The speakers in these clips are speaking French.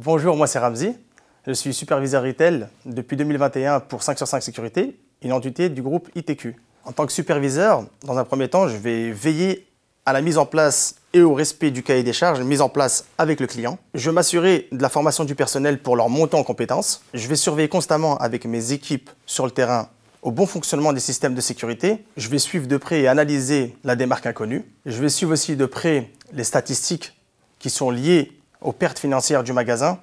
Bonjour, moi c'est Ramzi. Je suis superviseur retail depuis 2021 pour 5 sur 5 Sécurité, une entité du groupe ITQ. En tant que superviseur, dans un premier temps, je vais veiller à la mise en place et au respect du cahier des charges mis en place avec le client. Je vais m'assurer de la formation du personnel pour leur montant en compétences. Je vais surveiller constamment avec mes équipes sur le terrain au bon fonctionnement des systèmes de sécurité. Je vais suivre de près et analyser la démarque inconnue. Je vais suivre aussi de près les statistiques qui sont liées aux pertes financières du magasin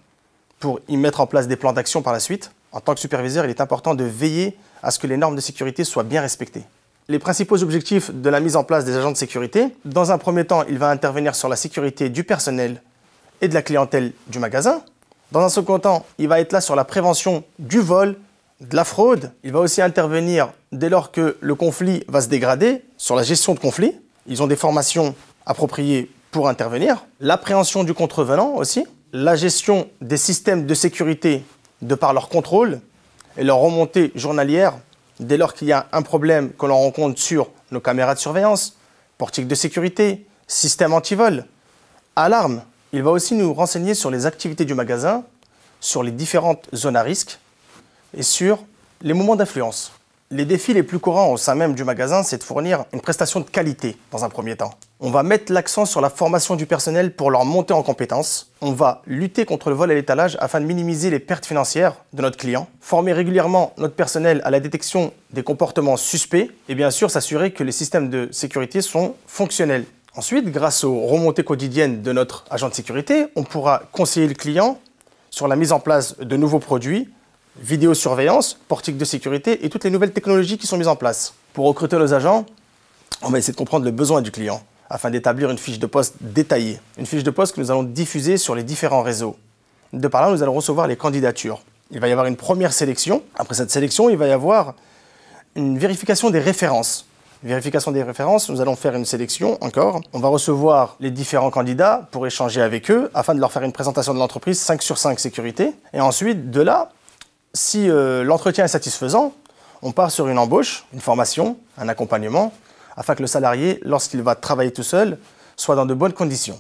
pour y mettre en place des plans d'action par la suite. En tant que superviseur, il est important de veiller à ce que les normes de sécurité soient bien respectées. Les principaux objectifs de la mise en place des agents de sécurité, dans un premier temps, il va intervenir sur la sécurité du personnel et de la clientèle du magasin. Dans un second temps, il va être là sur la prévention du vol, de la fraude. Il va aussi intervenir dès lors que le conflit va se dégrader, sur la gestion de conflits. Ils ont des formations appropriées pour intervenir, l'appréhension du contrevenant aussi, la gestion des systèmes de sécurité de par leur contrôle et leur remontée journalière dès lors qu'il y a un problème que l'on rencontre sur nos caméras de surveillance, portiques de sécurité, système antivol, alarme. Il va aussi nous renseigner sur les activités du magasin, sur les différentes zones à risque et sur les moments d'influence. Les défis les plus courants au sein même du magasin, c'est de fournir une prestation de qualité dans un premier temps. On va mettre l'accent sur la formation du personnel pour leur monter en compétences. On va lutter contre le vol et l'étalage afin de minimiser les pertes financières de notre client. Former régulièrement notre personnel à la détection des comportements suspects et bien sûr s'assurer que les systèmes de sécurité sont fonctionnels. Ensuite, grâce aux remontées quotidiennes de notre agent de sécurité, on pourra conseiller le client sur la mise en place de nouveaux produits vidéosurveillance, portique de sécurité et toutes les nouvelles technologies qui sont mises en place. Pour recruter nos agents, on va essayer de comprendre le besoin du client afin d'établir une fiche de poste détaillée, une fiche de poste que nous allons diffuser sur les différents réseaux. De par là, nous allons recevoir les candidatures. Il va y avoir une première sélection. Après cette sélection, il va y avoir une vérification des références. Vérification des références, nous allons faire une sélection encore. On va recevoir les différents candidats pour échanger avec eux afin de leur faire une présentation de l'entreprise 5 sur 5 sécurité. Et ensuite, de là, si euh, l'entretien est satisfaisant, on part sur une embauche, une formation, un accompagnement, afin que le salarié, lorsqu'il va travailler tout seul, soit dans de bonnes conditions.